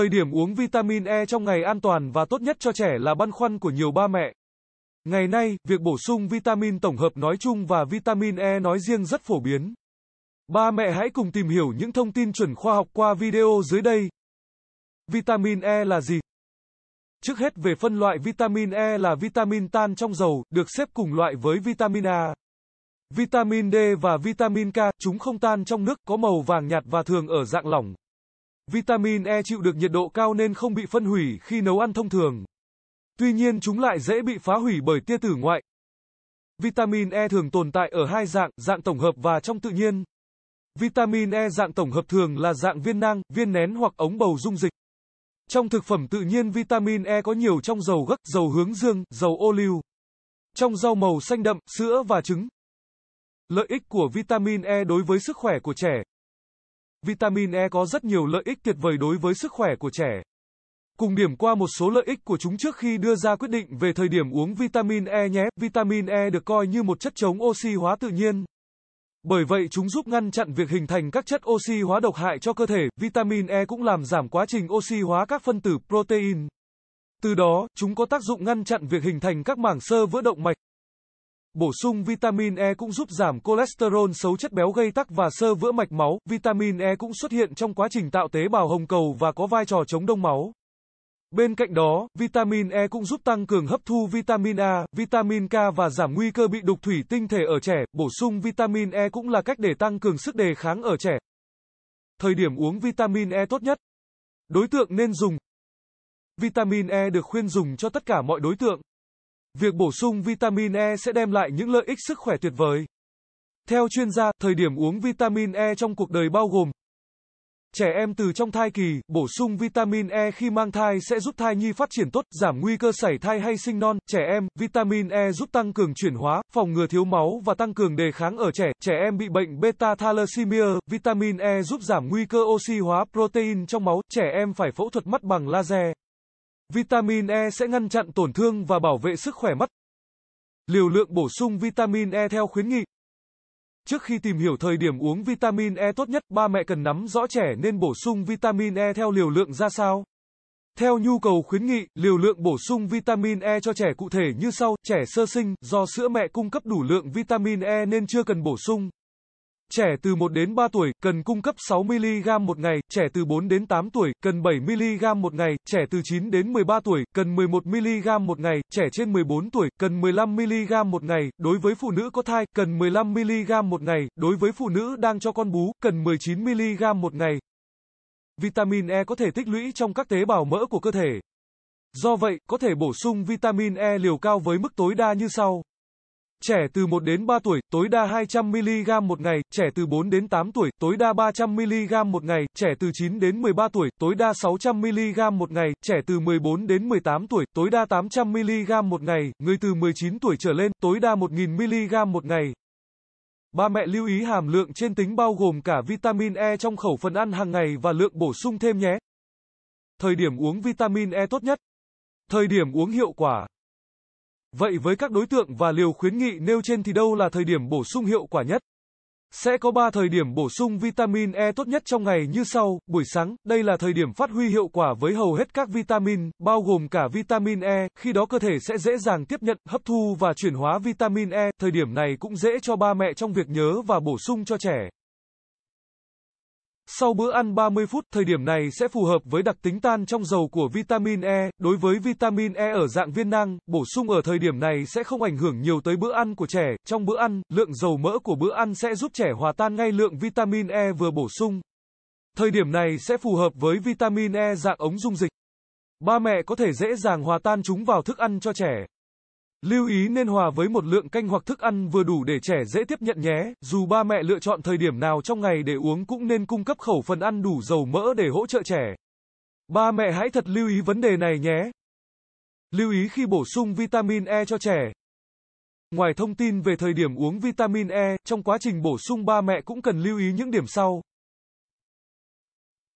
Thời điểm uống vitamin E trong ngày an toàn và tốt nhất cho trẻ là băn khoăn của nhiều ba mẹ. Ngày nay, việc bổ sung vitamin tổng hợp nói chung và vitamin E nói riêng rất phổ biến. Ba mẹ hãy cùng tìm hiểu những thông tin chuẩn khoa học qua video dưới đây. Vitamin E là gì? Trước hết về phân loại vitamin E là vitamin tan trong dầu, được xếp cùng loại với vitamin A. Vitamin D và vitamin K, chúng không tan trong nước, có màu vàng nhạt và thường ở dạng lỏng. Vitamin E chịu được nhiệt độ cao nên không bị phân hủy khi nấu ăn thông thường. Tuy nhiên chúng lại dễ bị phá hủy bởi tia tử ngoại. Vitamin E thường tồn tại ở hai dạng, dạng tổng hợp và trong tự nhiên. Vitamin E dạng tổng hợp thường là dạng viên nang, viên nén hoặc ống bầu dung dịch. Trong thực phẩm tự nhiên vitamin E có nhiều trong dầu gấc, dầu hướng dương, dầu ô liu. Trong rau màu xanh đậm, sữa và trứng. Lợi ích của vitamin E đối với sức khỏe của trẻ Vitamin E có rất nhiều lợi ích tuyệt vời đối với sức khỏe của trẻ. Cùng điểm qua một số lợi ích của chúng trước khi đưa ra quyết định về thời điểm uống vitamin E nhé. Vitamin E được coi như một chất chống oxy hóa tự nhiên. Bởi vậy chúng giúp ngăn chặn việc hình thành các chất oxy hóa độc hại cho cơ thể. Vitamin E cũng làm giảm quá trình oxy hóa các phân tử protein. Từ đó, chúng có tác dụng ngăn chặn việc hình thành các mảng sơ vữa động mạch. Bổ sung vitamin E cũng giúp giảm cholesterol xấu chất béo gây tắc và sơ vữa mạch máu. Vitamin E cũng xuất hiện trong quá trình tạo tế bào hồng cầu và có vai trò chống đông máu. Bên cạnh đó, vitamin E cũng giúp tăng cường hấp thu vitamin A, vitamin K và giảm nguy cơ bị đục thủy tinh thể ở trẻ. Bổ sung vitamin E cũng là cách để tăng cường sức đề kháng ở trẻ. Thời điểm uống vitamin E tốt nhất. Đối tượng nên dùng Vitamin E được khuyên dùng cho tất cả mọi đối tượng. Việc bổ sung vitamin E sẽ đem lại những lợi ích sức khỏe tuyệt vời. Theo chuyên gia, thời điểm uống vitamin E trong cuộc đời bao gồm Trẻ em từ trong thai kỳ, bổ sung vitamin E khi mang thai sẽ giúp thai nhi phát triển tốt, giảm nguy cơ sảy thai hay sinh non. Trẻ em, vitamin E giúp tăng cường chuyển hóa, phòng ngừa thiếu máu và tăng cường đề kháng ở trẻ. Trẻ em bị bệnh beta thalassemia, vitamin E giúp giảm nguy cơ oxy hóa protein trong máu. Trẻ em phải phẫu thuật mắt bằng laser. Vitamin E sẽ ngăn chặn tổn thương và bảo vệ sức khỏe mắt. Liều lượng bổ sung vitamin E theo khuyến nghị. Trước khi tìm hiểu thời điểm uống vitamin E tốt nhất, ba mẹ cần nắm rõ trẻ nên bổ sung vitamin E theo liều lượng ra sao. Theo nhu cầu khuyến nghị, liều lượng bổ sung vitamin E cho trẻ cụ thể như sau, trẻ sơ sinh, do sữa mẹ cung cấp đủ lượng vitamin E nên chưa cần bổ sung, Trẻ từ 1 đến 3 tuổi cần cung cấp 6mg một ngày, trẻ từ 4 đến 8 tuổi cần 7mg một ngày, trẻ từ 9 đến 13 tuổi cần 11mg một ngày, trẻ trên 14 tuổi cần 15mg một ngày, đối với phụ nữ có thai cần 15mg một ngày, đối với phụ nữ đang cho con bú cần 19mg một ngày. Vitamin E có thể tích lũy trong các tế bào mỡ của cơ thể. Do vậy, có thể bổ sung vitamin E liều cao với mức tối đa như sau. Trẻ từ 1 đến 3 tuổi, tối đa 200mg một ngày, trẻ từ 4 đến 8 tuổi, tối đa 300mg một ngày, trẻ từ 9 đến 13 tuổi, tối đa 600mg một ngày, trẻ từ 14 đến 18 tuổi, tối đa 800mg một ngày, người từ 19 tuổi trở lên, tối đa 1000mg một ngày. Ba mẹ lưu ý hàm lượng trên tính bao gồm cả vitamin E trong khẩu phần ăn hàng ngày và lượng bổ sung thêm nhé. Thời điểm uống vitamin E tốt nhất. Thời điểm uống hiệu quả. Vậy với các đối tượng và liều khuyến nghị nêu trên thì đâu là thời điểm bổ sung hiệu quả nhất? Sẽ có 3 thời điểm bổ sung vitamin E tốt nhất trong ngày như sau, buổi sáng, đây là thời điểm phát huy hiệu quả với hầu hết các vitamin, bao gồm cả vitamin E, khi đó cơ thể sẽ dễ dàng tiếp nhận, hấp thu và chuyển hóa vitamin E, thời điểm này cũng dễ cho ba mẹ trong việc nhớ và bổ sung cho trẻ. Sau bữa ăn 30 phút, thời điểm này sẽ phù hợp với đặc tính tan trong dầu của vitamin E. Đối với vitamin E ở dạng viên nang, bổ sung ở thời điểm này sẽ không ảnh hưởng nhiều tới bữa ăn của trẻ. Trong bữa ăn, lượng dầu mỡ của bữa ăn sẽ giúp trẻ hòa tan ngay lượng vitamin E vừa bổ sung. Thời điểm này sẽ phù hợp với vitamin E dạng ống dung dịch. Ba mẹ có thể dễ dàng hòa tan chúng vào thức ăn cho trẻ. Lưu ý nên hòa với một lượng canh hoặc thức ăn vừa đủ để trẻ dễ tiếp nhận nhé. Dù ba mẹ lựa chọn thời điểm nào trong ngày để uống cũng nên cung cấp khẩu phần ăn đủ dầu mỡ để hỗ trợ trẻ. Ba mẹ hãy thật lưu ý vấn đề này nhé. Lưu ý khi bổ sung vitamin E cho trẻ. Ngoài thông tin về thời điểm uống vitamin E, trong quá trình bổ sung ba mẹ cũng cần lưu ý những điểm sau.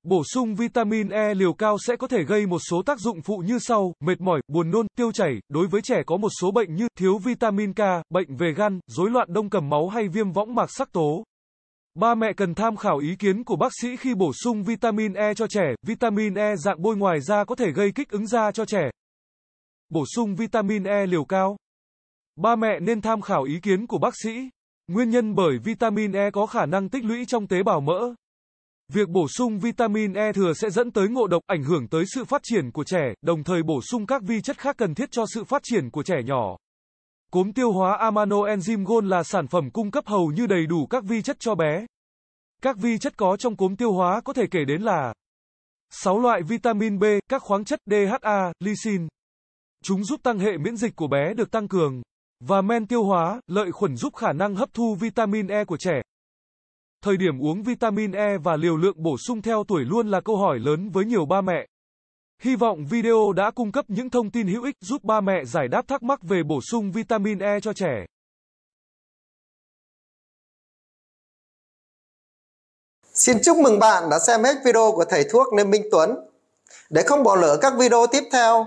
Bổ sung vitamin E liều cao sẽ có thể gây một số tác dụng phụ như sau, mệt mỏi, buồn nôn, tiêu chảy, đối với trẻ có một số bệnh như thiếu vitamin K, bệnh về gan, rối loạn đông cầm máu hay viêm võng mạc sắc tố. Ba mẹ cần tham khảo ý kiến của bác sĩ khi bổ sung vitamin E cho trẻ, vitamin E dạng bôi ngoài da có thể gây kích ứng da cho trẻ. Bổ sung vitamin E liều cao. Ba mẹ nên tham khảo ý kiến của bác sĩ. Nguyên nhân bởi vitamin E có khả năng tích lũy trong tế bào mỡ, Việc bổ sung vitamin E thừa sẽ dẫn tới ngộ độc ảnh hưởng tới sự phát triển của trẻ, đồng thời bổ sung các vi chất khác cần thiết cho sự phát triển của trẻ nhỏ. Cốm tiêu hóa amano enzyme Gold là sản phẩm cung cấp hầu như đầy đủ các vi chất cho bé. Các vi chất có trong cốm tiêu hóa có thể kể đến là 6 loại vitamin B, các khoáng chất DHA, lysine. Chúng giúp tăng hệ miễn dịch của bé được tăng cường và men tiêu hóa, lợi khuẩn giúp khả năng hấp thu vitamin E của trẻ thời điểm uống vitamin E và liều lượng bổ sung theo tuổi luôn là câu hỏi lớn với nhiều ba mẹ. Hy vọng video đã cung cấp những thông tin hữu ích giúp ba mẹ giải đáp thắc mắc về bổ sung vitamin E cho trẻ. Xin chúc mừng bạn đã xem hết video của thầy thuốc Lê Minh Tuấn. Để không bỏ lỡ các video tiếp theo,